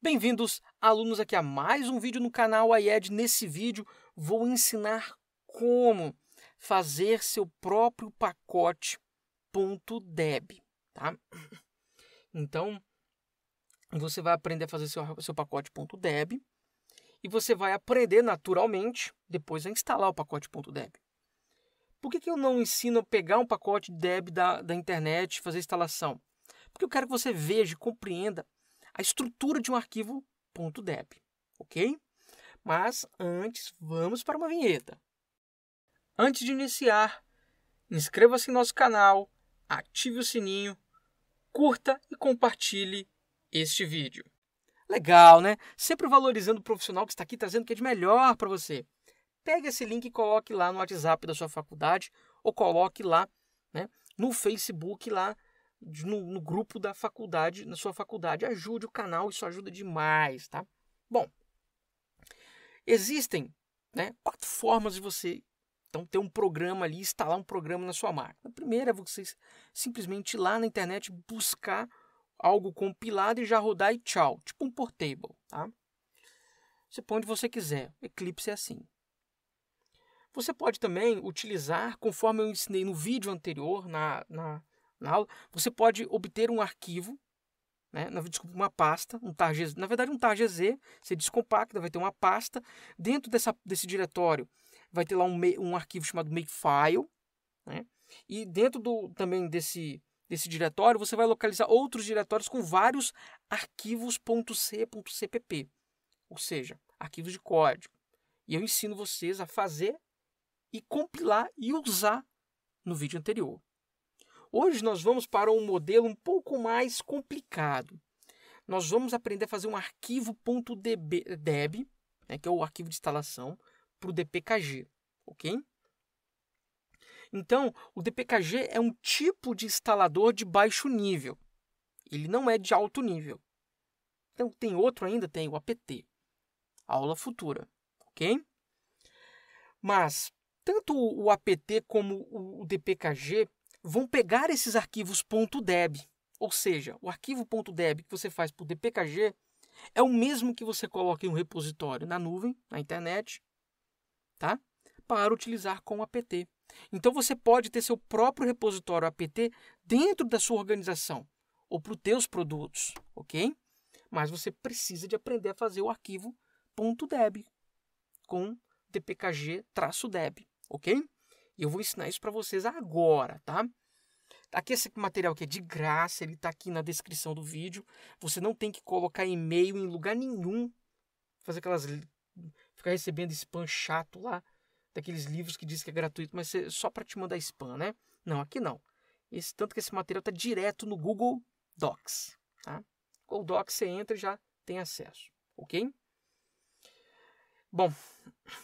Bem-vindos, alunos, aqui a mais um vídeo no canal IED. Nesse vídeo vou ensinar como fazer seu próprio pacote .deb, tá? Então, você vai aprender a fazer seu, seu pacote .deb e você vai aprender naturalmente depois a instalar o pacote .deb. Por que, que eu não ensino a pegar um pacote deb da, da internet e fazer a instalação? Porque eu quero que você veja e compreenda a estrutura de um arquivo .deb, ok? Mas antes, vamos para uma vinheta. Antes de iniciar, inscreva-se em nosso canal, ative o sininho, curta e compartilhe este vídeo. Legal, né? Sempre valorizando o profissional que está aqui trazendo o que é de melhor para você. Pegue esse link e coloque lá no WhatsApp da sua faculdade ou coloque lá né, no Facebook lá no, no grupo da faculdade, na sua faculdade. Ajude o canal, isso ajuda demais, tá? Bom, existem né, quatro formas de você então ter um programa ali, instalar um programa na sua máquina. A primeira é você simplesmente ir lá na internet buscar algo compilado e já rodar e tchau, tipo um portable, tá? Você põe onde você quiser. Eclipse é assim. Você pode também utilizar, conforme eu ensinei no vídeo anterior, na, na na aula, você pode obter um arquivo, né, na, desculpa, uma pasta, um tar na verdade um tar.gz GZ, você descompacta, vai ter uma pasta, dentro dessa, desse diretório vai ter lá um, um arquivo chamado makefile, né, e dentro do, também desse, desse diretório você vai localizar outros diretórios com vários arquivos.c.cpp, ou seja, arquivos de código. E eu ensino vocês a fazer e compilar e usar no vídeo anterior. Hoje nós vamos para um modelo um pouco mais complicado. Nós vamos aprender a fazer um arquivo .deb, né, que é o arquivo de instalação, para o DPKG, ok? Então, o DPKG é um tipo de instalador de baixo nível. Ele não é de alto nível. Então, tem outro ainda, tem o APT. Aula futura, ok? Mas, tanto o APT como o DPKG vão pegar esses arquivos .deb, ou seja, o arquivo .deb que você faz por dpkg é o mesmo que você coloca em um repositório na nuvem, na internet, tá? Para utilizar com apt. Então você pode ter seu próprio repositório apt dentro da sua organização ou para os teus produtos, ok? Mas você precisa de aprender a fazer o arquivo .deb com dpkg-deb, ok? E eu vou ensinar isso para vocês agora, tá? Aqui esse material que é de graça, ele está aqui na descrição do vídeo. Você não tem que colocar e-mail em lugar nenhum. Fazer aquelas ficar recebendo spam chato lá daqueles livros que diz que é gratuito, mas é só para te mandar spam, né? Não, aqui não. Esse tanto que esse material está direto no Google Docs, tá? Google Docs você entra e já tem acesso, OK? Bom,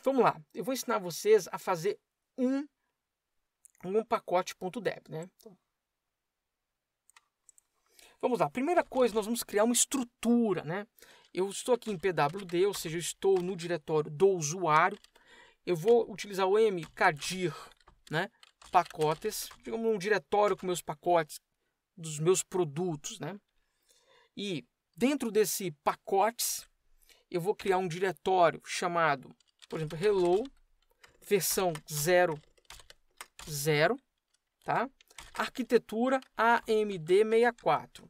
vamos lá. Eu vou ensinar vocês a fazer um num pacote.deb, né? vamos lá. Primeira coisa, nós vamos criar uma estrutura, né? Eu estou aqui em PWD, ou seja, eu estou no diretório do usuário. Eu vou utilizar o mkdir, né? Pacotes, digamos um diretório com meus pacotes dos meus produtos, né? E dentro desse pacotes, eu vou criar um diretório chamado, por exemplo, hello versão 0 zero, tá? Arquitetura AMD64.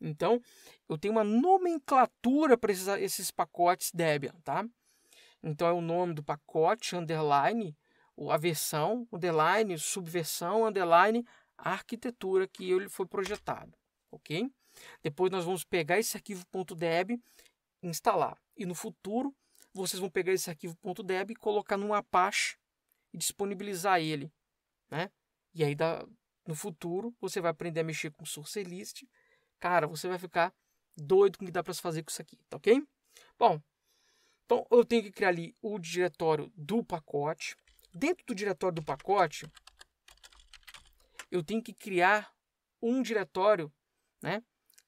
Então, eu tenho uma nomenclatura para esses, esses pacotes Debian, tá? Então, é o nome do pacote, underline, a versão, underline, subversão, underline, a arquitetura que ele foi projetado, ok? Depois nós vamos pegar esse arquivo .deb, instalar. E no futuro, vocês vão pegar esse arquivo .deb e colocar numa Apache e disponibilizar ele, né? E aí no futuro você vai aprender a mexer com source list. Cara, você vai ficar doido com o que dá para se fazer com isso aqui, tá OK? Bom, então eu tenho que criar ali o diretório do pacote. Dentro do diretório do pacote, eu tenho que criar um diretório, né?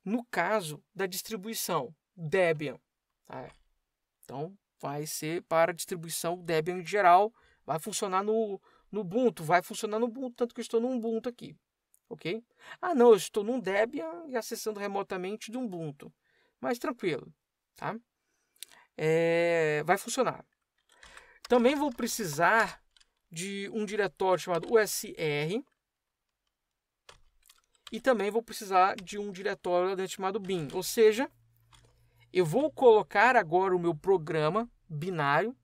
No caso da distribuição Debian. Tá? Então vai ser para a distribuição Debian em geral. Vai funcionar no, no Ubuntu, vai funcionar no Ubuntu, tanto que eu estou no Ubuntu aqui. Ok? Ah, não, eu estou num Debian e acessando remotamente do Ubuntu. Mas tranquilo, tá? É, vai funcionar. Também vou precisar de um diretório chamado USR. E também vou precisar de um diretório lá dentro chamado bin. Ou seja, eu vou colocar agora o meu programa binário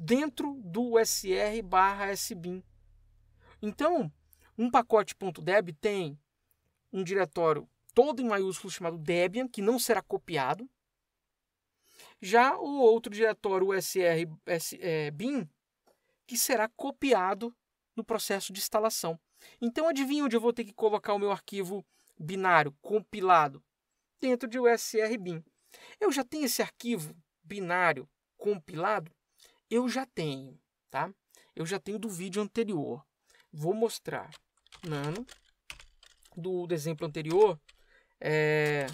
dentro do SR barra Então, um pacote .deb tem um diretório todo em maiúsculo chamado Debian, que não será copiado. Já o outro diretório, o SR, é, bin, que será copiado no processo de instalação. Então, adivinha onde eu vou ter que colocar o meu arquivo binário compilado? Dentro de usrbin. Eu já tenho esse arquivo binário compilado eu já tenho, tá? Eu já tenho do vídeo anterior. Vou mostrar nano do, do exemplo anterior é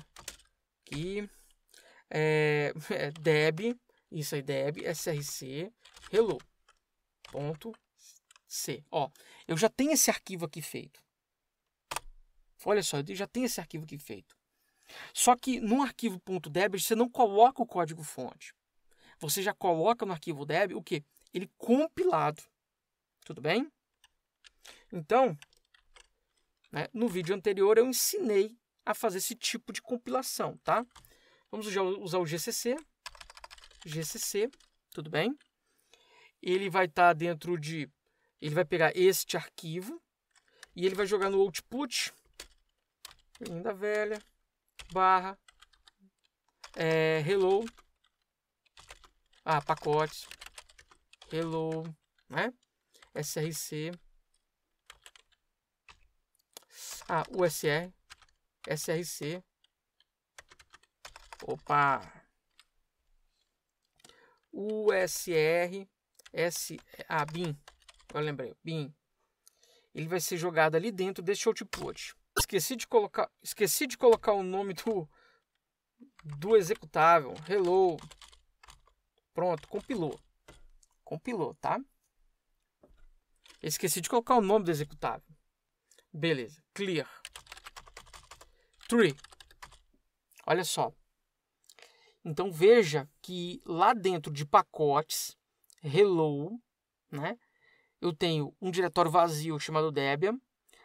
que é, é deb, isso aí deb src hello ponto c. Ó, eu já tenho esse arquivo aqui feito. Olha só, eu já tenho esse arquivo aqui feito. Só que no arquivo .deb você não coloca o código fonte você já coloca no arquivo deb o que? Ele compilado. Tudo bem? Então, né, no vídeo anterior eu ensinei a fazer esse tipo de compilação, tá? Vamos usar o GCC. GCC, tudo bem? Ele vai estar tá dentro de... Ele vai pegar este arquivo e ele vai jogar no output, linda velha, barra, é, hello, ah, pacotes, hello, né? SRC, ah, USR, SRC, opa, USR, S, ah, BIM, eu lembrei, BIM, ele vai ser jogado ali dentro desse output. Esqueci de colocar, esqueci de colocar o nome do, do executável, hello, Pronto, compilou. Compilou, tá? Esqueci de colocar o nome do executável. Beleza. Clear. Tree. Olha só. Então veja que lá dentro de pacotes, hello, né? Eu tenho um diretório vazio chamado Debian.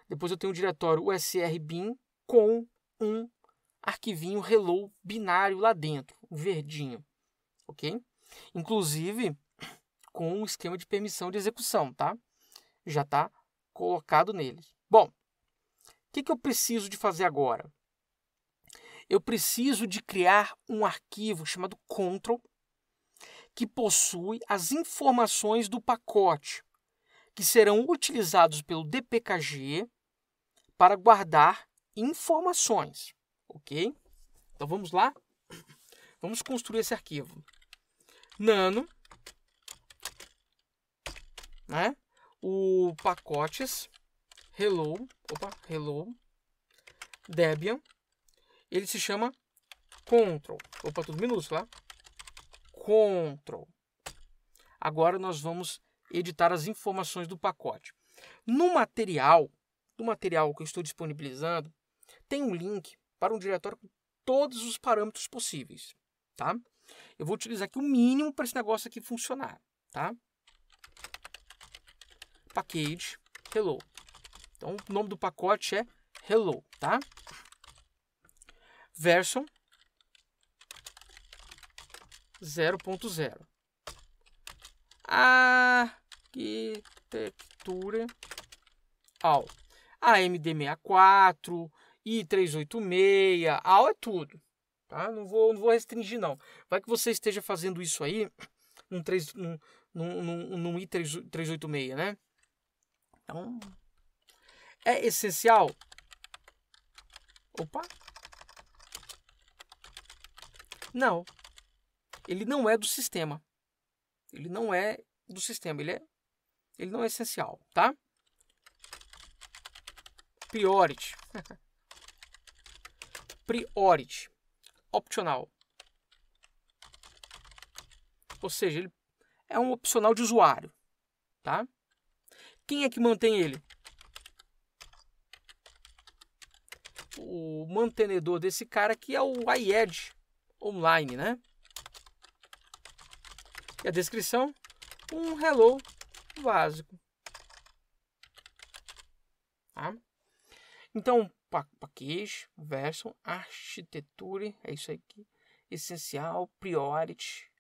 Depois eu tenho um diretório usrbin com um arquivinho hello binário lá dentro, verdinho, ok? Inclusive com um esquema de permissão de execução, tá? Já está colocado nele. Bom, o que, que eu preciso de fazer agora? Eu preciso de criar um arquivo chamado control que possui as informações do pacote que serão utilizados pelo DPKG para guardar informações, ok? Então vamos lá? Vamos construir esse arquivo. Nano, né? O pacotes Hello, opa, Hello Debian. Ele se chama Control. Opa, tudo minúsculo, lá. Tá? Control. Agora nós vamos editar as informações do pacote. No material, do material que eu estou disponibilizando, tem um link para um diretório com todos os parâmetros possíveis, tá? Eu vou utilizar aqui o mínimo para esse negócio aqui funcionar, tá? Package hello. Então, o nome do pacote é hello, tá? Version 0.0. Arquitectura AL. AMD64, i386, AL é tudo, Tá? Não, vou, não vou restringir, não. Vai que você esteja fazendo isso aí num, 3, num, num, num, num I386, né? Então, é essencial. Opa! Não. Ele não é do sistema. Ele não é do sistema. Ele, é, ele não é essencial, tá? Priority. Priority opcional. Ou seja, ele é um opcional de usuário, tá? Quem é que mantém ele? O mantenedor desse cara aqui é o IED online, né? E a descrição, um hello básico. Tá? Então, package version architecture, é isso aqui, essencial, priority,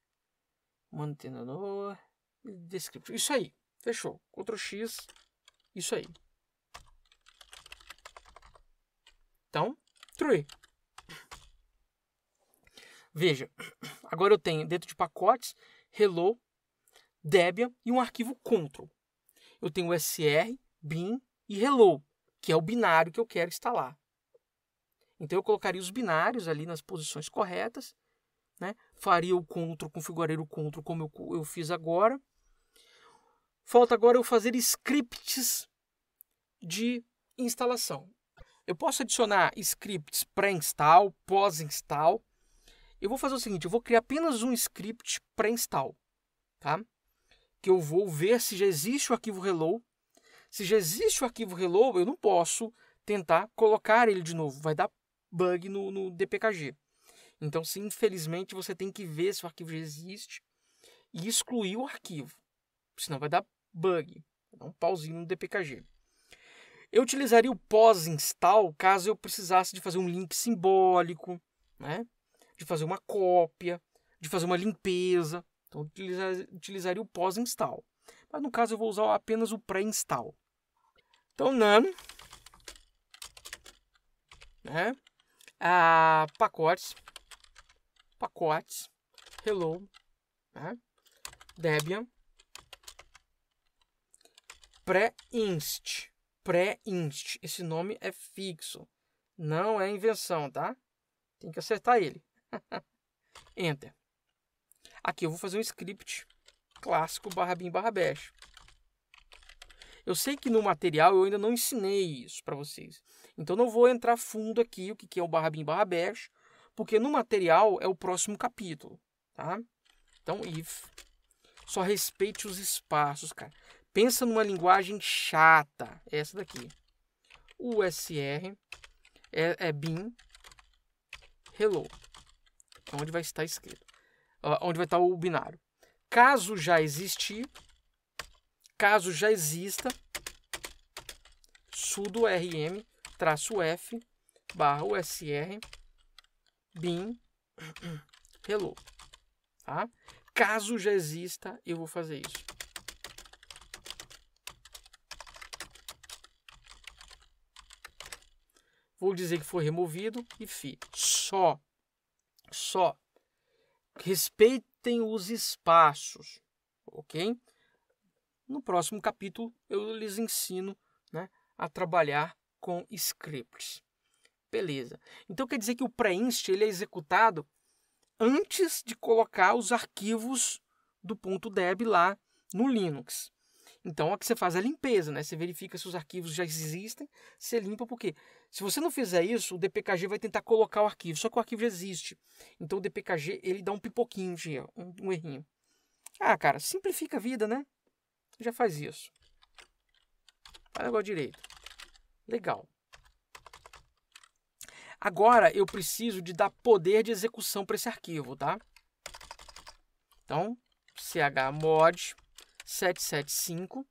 mantenedor, description, isso aí, fechou, Ctrl X, isso aí. Então, true. Veja, agora eu tenho dentro de pacotes, hello, Debian e um arquivo control. Eu tenho SR, bin e hello que é o binário que eu quero instalar. Então eu colocaria os binários ali nas posições corretas, né? faria o control, configuraria o control como eu, eu fiz agora. Falta agora eu fazer scripts de instalação. Eu posso adicionar scripts pré-install, pós-install. Eu vou fazer o seguinte, eu vou criar apenas um script pré-install, tá? Que eu vou ver se já existe o arquivo hello se já existe o arquivo hello, eu não posso tentar colocar ele de novo. Vai dar bug no, no DPKG. Então, se, infelizmente, você tem que ver se o arquivo já existe e excluir o arquivo. Senão vai dar bug. Vai dar um pauzinho no DPKG. Eu utilizaria o pós-install caso eu precisasse de fazer um link simbólico, né? de fazer uma cópia, de fazer uma limpeza. Então, utilizaria o pós-install. Mas no caso, eu vou usar apenas o pré-install. Então, Nano, né? Ah, pacotes, pacotes, Hello, né? Debian, pré-inst, pré-inst. Esse nome é fixo, não é invenção, tá? Tem que acertar ele. Enter. Aqui eu vou fazer um script clássico barra bin barra bash. Eu sei que no material eu ainda não ensinei isso para vocês. Então não vou entrar fundo aqui o que é o barra bin barra bash, porque no material é o próximo capítulo, tá? Então if só respeite os espaços, cara. Pensa numa linguagem chata, essa daqui. USR é, é bin hello, é onde vai estar escrito, onde vai estar o binário. Caso já existir, Caso já exista, sudo rm f barra usr bin hello. Tá? Caso já exista, eu vou fazer isso. Vou dizer que foi removido e fi. Só, só respeitem os espaços, ok? No próximo capítulo eu lhes ensino né, a trabalhar com scripts. Beleza. Então quer dizer que o preinst ele é executado antes de colocar os arquivos do ponto .deb lá no Linux. Então, é o que você faz é a limpeza, né? Você verifica se os arquivos já existem, você limpa, porque se você não fizer isso, o DPKG vai tentar colocar o arquivo, só que o arquivo já existe. Então, o DPKG, ele dá um pipoquinho de um, um errinho. Ah, cara, simplifica a vida, né? já faz isso. Faz agora direito. Legal. Agora eu preciso de dar poder de execução para esse arquivo, tá? Então, chmod 775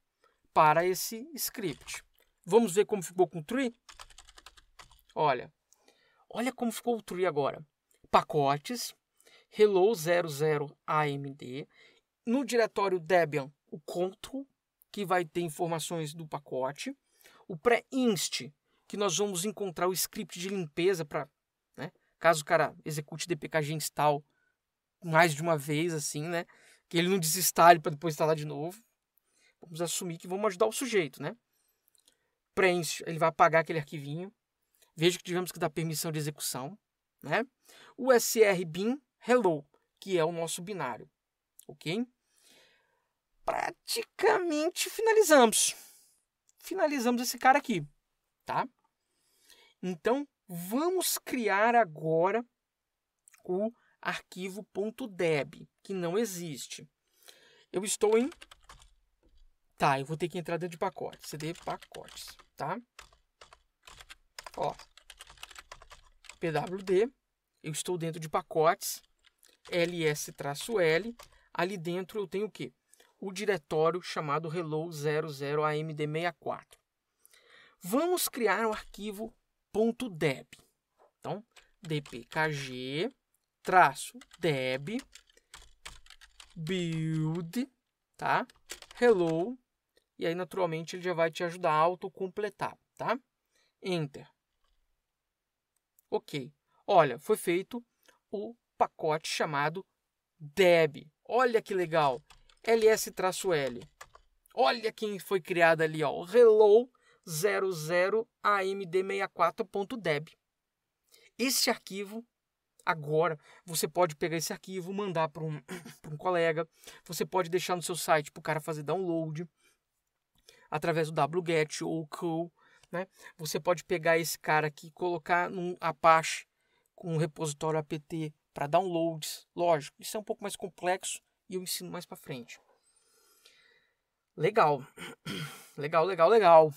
para esse script. Vamos ver como ficou com o tree? Olha, olha como ficou o tree agora. Pacotes, hello 00 AMD, no diretório Debian o control, que vai ter informações do pacote, o pré-inst, que nós vamos encontrar o script de limpeza para, né, caso o cara execute dpkg install mais de uma vez, assim, né, que ele não desinstale para depois instalar de novo. Vamos assumir que vamos ajudar o sujeito, né? Preenche, ele vai apagar aquele arquivinho. Veja que tivemos que dar permissão de execução, né? O SR bin hello, que é o nosso binário, ok? praticamente finalizamos. Finalizamos esse cara aqui, tá? Então, vamos criar agora o arquivo.deb, que não existe. Eu estou em... Tá, eu vou ter que entrar dentro de pacote, cd pacotes, tá? Ó, pwd, eu estou dentro de pacotes, ls-l, ali dentro eu tenho o quê? o diretório chamado hello 00amd64. Vamos criar o arquivo .deb. Então, dpkg deb build, tá? Hello e aí naturalmente ele já vai te ajudar a autocompletar, tá? Enter. OK. Olha, foi feito o pacote chamado deb. Olha que legal. LS-L. Olha quem foi criado ali, ó. Hello 00AMD64.deb. Esse arquivo, agora, você pode pegar esse arquivo, mandar para um, um, colega, você pode deixar no seu site para o cara fazer download através do wget ou curl, né? Você pode pegar esse cara aqui e colocar num Apache com um repositório apt para downloads. Lógico, isso é um pouco mais complexo, e eu ensino mais para frente. Legal. Legal, legal, legal.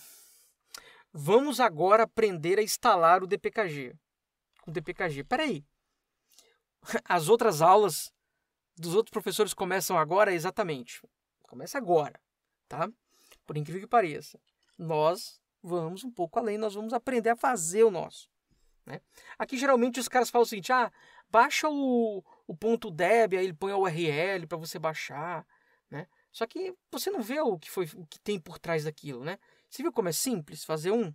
Vamos agora aprender a instalar o DPKG. O DPKG. Peraí. As outras aulas dos outros professores começam agora? Exatamente. Começa agora, tá? Por incrível que pareça. Nós vamos um pouco além, nós vamos aprender a fazer o nosso. Né? Aqui geralmente os caras falam o seguinte: ah, baixa o, o ponto deb, aí ele põe a URL para você baixar, né? Só que você não vê o que foi o que tem por trás daquilo, né? Você viu como é simples fazer um,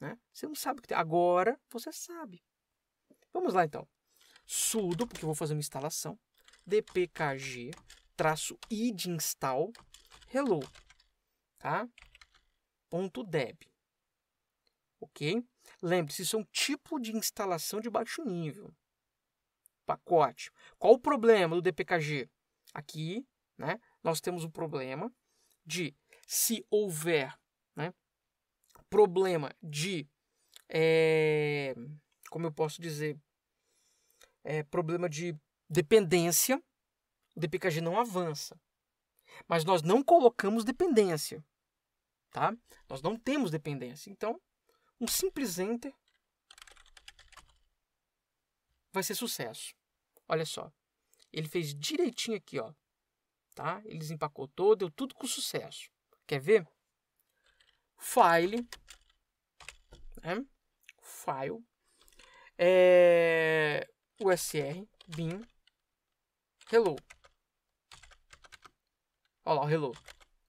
né? Você não sabe o que tem. Agora você sabe. Vamos lá então. sudo, porque eu vou fazer uma instalação, dpkg traço i install hello, tá? Ponto .deb. OK? Lembre-se, isso é um tipo de instalação de baixo nível pacote. Qual o problema do DPKG? Aqui, né, nós temos o problema de se houver né, problema de, é, como eu posso dizer, é, problema de dependência, o DPKG não avança. Mas nós não colocamos dependência, tá? Nós não temos dependência. Então, um simples enter vai ser sucesso. Olha só. Ele fez direitinho aqui, ó. Tá? Ele desempacotou, deu tudo com sucesso. Quer ver? File. Né? File. É... USR, bin, hello. Olha lá o hello.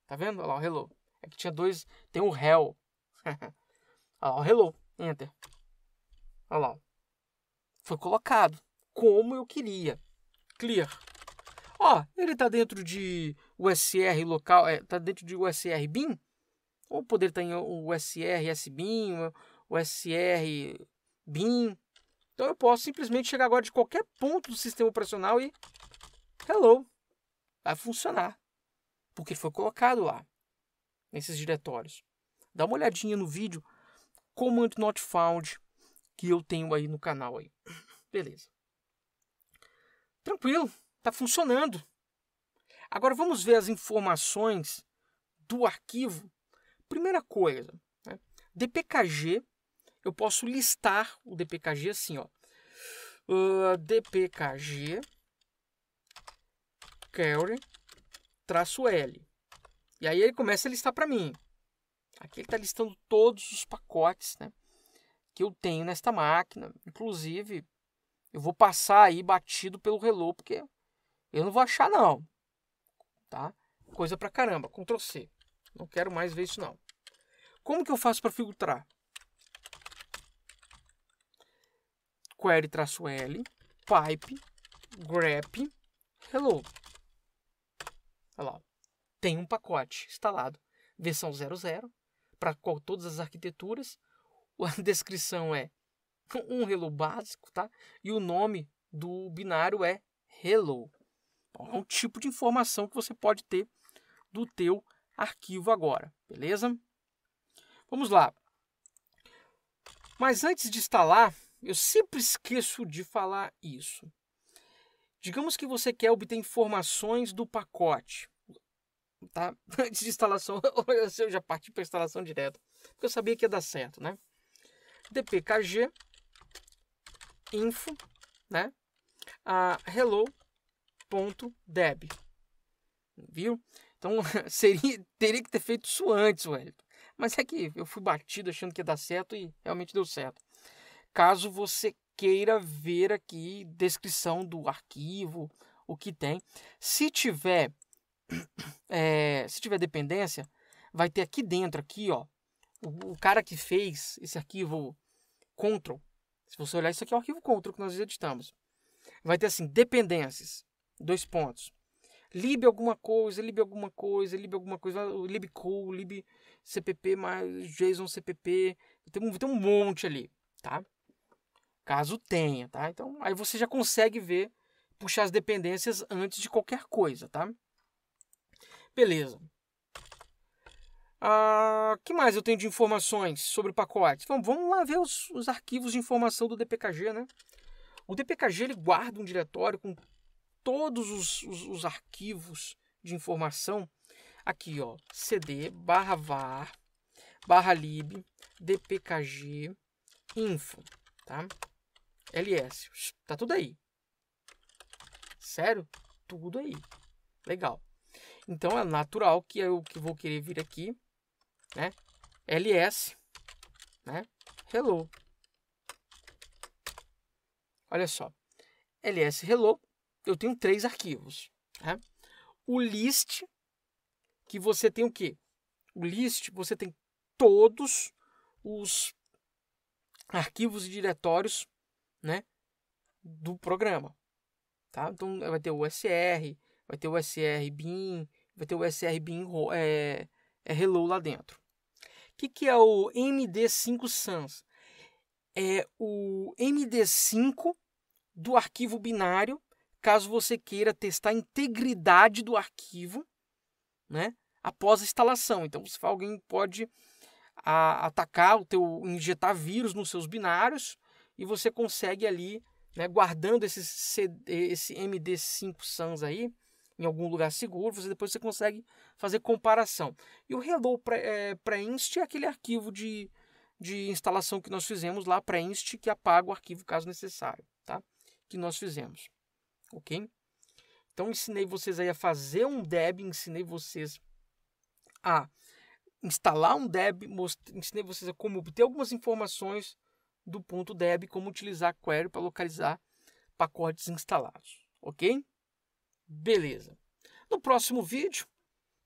Tá vendo? Olha lá o hello. É que tinha dois. Tem o um hell. Olha lá o hello. Enter. Olha lá foi colocado como eu queria. Clear. Ó, oh, ele tá dentro de USR local, é, tá dentro de USR BIM, ou poder estar tá em USR SBIM, USR BIM. Então eu posso simplesmente chegar agora de qualquer ponto do sistema operacional e hello, vai funcionar, porque foi colocado lá nesses diretórios. Dá uma olhadinha no vídeo Command Not Found que eu tenho aí no canal aí. Beleza. Tranquilo, tá funcionando. Agora vamos ver as informações do arquivo. Primeira coisa, né? DPKG, eu posso listar o DPKG assim, ó. Uh, ah, DPKG carry traço L. E aí ele começa a listar para mim. Aqui ele está listando todos os pacotes, né? que eu tenho nesta máquina. Inclusive, eu vou passar aí batido pelo relô, porque eu não vou achar não. Tá? Coisa pra caramba. Ctrl C. Não quero mais ver isso não. Como que eu faço para filtrar? Query-L, pipe, grep, hello. Olha lá. Tem um pacote instalado. Versão 00 para todas as arquiteturas a descrição é um hello básico, tá? E o nome do binário é hello. Então, é um tipo de informação que você pode ter do teu arquivo agora, beleza? Vamos lá. Mas antes de instalar, eu sempre esqueço de falar isso. Digamos que você quer obter informações do pacote, tá? Antes de instalação, eu já parti para instalação direto porque eu sabia que ia dar certo, né? dpkg info, né? A hello.deb. Viu? Então, seria, teria que ter feito isso antes, Wellington. Mas é que eu fui batido achando que ia dar certo e realmente deu certo. Caso você queira ver aqui descrição do arquivo, o que tem. Se tiver, é, se tiver dependência, vai ter aqui dentro, aqui, ó, o, o cara que fez esse arquivo control. Se você olhar, isso aqui é o arquivo control que nós editamos. Vai ter assim, dependências, dois pontos. Lib alguma coisa, lib alguma coisa, lib alguma coisa, libcool, lib cpp mais json cpp, tem um, tem um monte ali, tá? Caso tenha, tá? Então, aí você já consegue ver, puxar as dependências antes de qualquer coisa, tá? Beleza. Ah, que mais eu tenho de informações sobre o pacote? vamos lá ver os, os arquivos de informação do DPKG, né? O DPKG ele guarda um diretório com todos os, os, os arquivos de informação aqui, ó, cd barra var barra lib dpkg info, tá? ls, tá tudo aí. Sério? Tudo aí. Legal. Então é natural que eu que vou querer vir aqui né? ls, né? hello. Olha só, ls hello, eu tenho três arquivos. Né? O list, que você tem o quê? O list, você tem todos os arquivos e diretórios né, do programa. Tá? Então vai ter o SR, vai ter o SR bin, vai ter o SR bin é, é hello lá dentro que, que é o MD5 Sans? É o MD5 do arquivo binário, caso você queira testar a integridade do arquivo, né? Após a instalação. Então, se alguém pode a, atacar o teu, injetar vírus nos seus binários e você consegue ali, né, guardando esse, esse MD5 Sans aí, em algum lugar seguro, você depois você consegue fazer comparação. E o hello preinst é, é aquele arquivo de, de instalação que nós fizemos lá, preinst, que apaga o arquivo caso necessário, tá? Que nós fizemos, ok? Então, ensinei vocês aí a fazer um deb, ensinei vocês a instalar um deb, ensinei vocês a como obter algumas informações do ponto deb, como utilizar a query para localizar pacotes instalados, ok? Beleza. No próximo vídeo,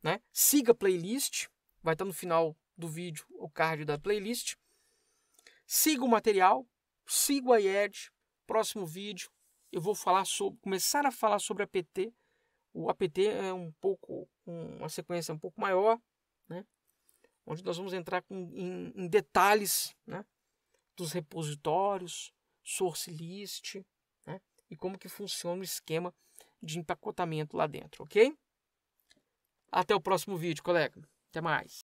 né, siga a playlist, vai estar no final do vídeo o card da playlist. Siga o material, siga a IED. Próximo vídeo eu vou falar sobre, começar a falar sobre APT. O APT é um pouco uma sequência um pouco maior, né? Onde nós vamos entrar com, em, em detalhes, né? Dos repositórios, source list, né? E como que funciona o esquema de empacotamento lá dentro, ok? Até o próximo vídeo, colega. Até mais.